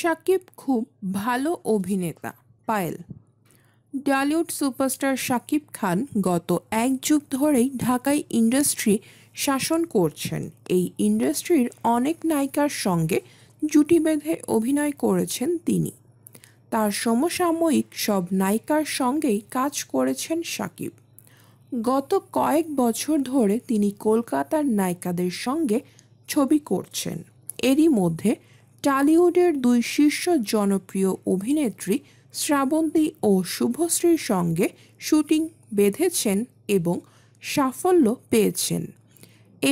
শাকিব খুব ভালো অভিনেতা পায়েল ডালিউড সুপারস্টার শাকিব খান গত এক যুগ ধরেই ঢাকায় ইন্ডাস্ট্রি শাসন করছেন এই ইন্ডাস্ট্রির অনেক নায়িকার সঙ্গে জুটি বেঁধে অভিনয় করেছেন তিনি তার সমসাময়িক সব নায়িকার সঙ্গেই কাজ করেছেন শাকিব গত কয়েক বছর ধরে তিনি কলকাতার নায়িকাদের সঙ্গে ছবি করছেন এরই মধ্যে টালিউডের দুই শীর্ষ জনপ্রিয় অভিনেত্রী শ্রাবন্তী ও শুভশ্রীর সঙ্গে শুটিং বেঁধেছেন এবং সাফল্য পেয়েছেন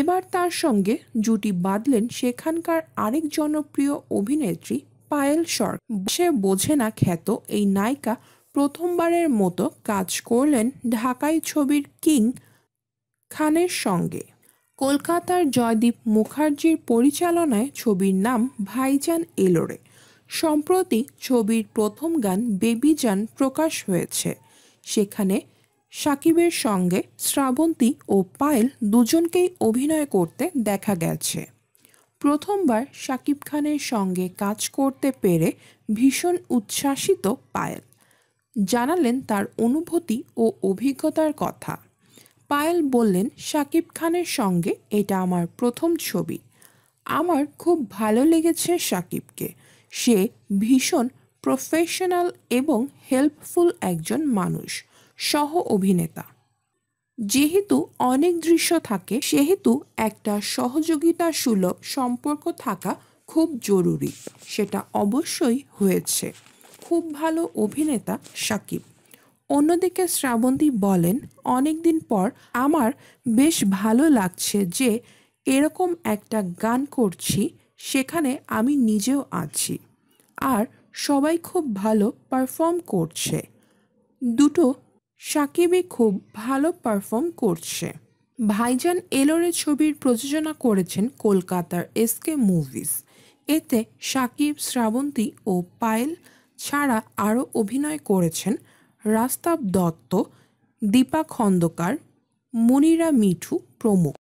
এবার তার সঙ্গে জুটি বাঁধলেন সেখানকার আরেক জনপ্রিয় অভিনেত্রী পায়েল শর্ক সে বোঝে না খ্যাত এই নায়িকা প্রথমবারের মতো কাজ করলেন ঢাকাই ছবির কিং খানের সঙ্গে কলকাতার জয়দীপ মুখার্জির পরিচালনায় ছবির নাম ভাইজান এলোরে সম্প্রতি ছবির প্রথম গান বেবিজান প্রকাশ হয়েছে সেখানে সাকিবের সঙ্গে শ্রাবন্তী ও পায়েল দুজনকেই অভিনয় করতে দেখা গেছে প্রথমবার সাকিব খানের সঙ্গে কাজ করতে পেরে ভীষণ উচ্ছ্বাসিত পায়েল জানালেন তার অনুভূতি ও অভিজ্ঞতার কথা পায়েল বললেন শাকিব খানের সঙ্গে এটা আমার প্রথম ছবি আমার খুব ভালো লেগেছে শাকিবকে সে ভীষণ প্রফেশনাল এবং হেল্পফুল একজন মানুষ সহ অভিনেতা যেহেতু অনেক দৃশ্য থাকে সেহেতু একটা সহযোগিতা সুলভ সম্পর্ক থাকা খুব জরুরি সেটা অবশ্যই হয়েছে খুব ভালো অভিনেতা সাকিব অন্যদিকে শ্রাবন্তী বলেন অনেক দিন পর আমার বেশ ভালো লাগছে যে এরকম একটা গান করছি সেখানে আমি নিজেও আছি আর সবাই খুব ভালো পারফর্ম করছে দুটো সাকিবই খুব ভালো পারফর্ম করছে ভাইজান এলোরে ছবির প্রযোজনা করেছেন কলকাতার এসকে মুভিস এতে সাকিব শ্রাবন্তী ও পায়েল ছাড়া আরও অভিনয় করেছেন রাস্তাব দত্ত দীপা খন্দকার মনিরা মিঠু প্রমুখ